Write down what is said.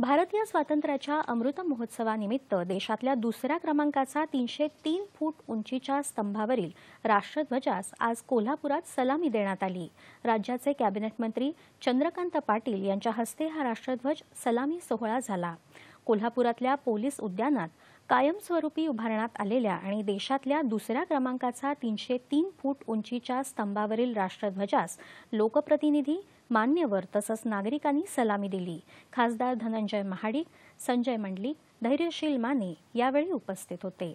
भारतीय स्वातंत्र्याच्या अमृत महोत्सवानिमित्त देशातल्या दुसऱ्या क्रमांकाचा तीनशे तीन फूट उंचीच्या स्तंभावरील राष्ट्रध्वजास आज कोल्हापुरात सलामी देण्यात आली राज्याचे कॅबिनेट मंत्री चंद्रकांत पाटील यांच्या हस्ते हा राष्ट्रध्वज सलामी सोहळा झाला कोल्हापुरातल्या पोलीस उद्यानात कायमस्वरूपी उभारण्यात आलेल्या आणि देशातल्या दुसऱ्या क्रमांकाचा तीनशे तीन फूट उंचीच्या स्तंभावरील राष्ट्रध्वजास लोकप्रतिनिधी मान्यवर तसंच नागरिकांनी सलामी दिली खासदार धनंजय महाडिक संजय मंडली धैर्यशील माने यावेळी उपस्थित होते